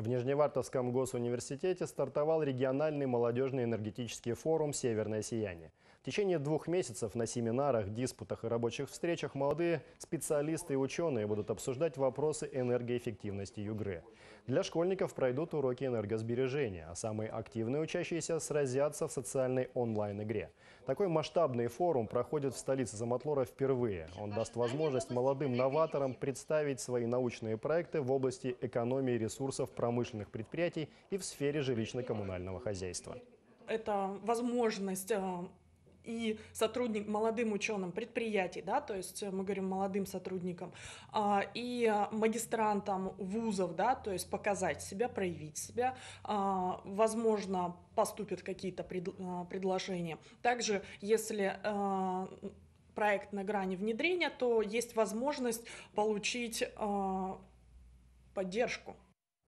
В Нижневартовском госуниверситете стартовал региональный молодежный энергетический форум «Северное сияние». В течение двух месяцев на семинарах, диспутах и рабочих встречах молодые специалисты и ученые будут обсуждать вопросы энергоэффективности Югры. Для школьников пройдут уроки энергосбережения, а самые активные учащиеся сразятся в социальной онлайн-игре. Такой масштабный форум проходит в столице Заматлора впервые. Он даст возможность молодым новаторам представить свои научные проекты в области экономии ресурсов промышленных предприятий и в сфере жилищно-коммунального хозяйства это возможность э, и сотрудник, молодым ученым предприятий, да, то есть э, мы говорим молодым сотрудникам, а, и а, магистрантам вузов, да, то есть показать себя, проявить себя, а, возможно, поступят какие-то предложения. Также, если проект на грани внедрения, то есть возможность получить поддержку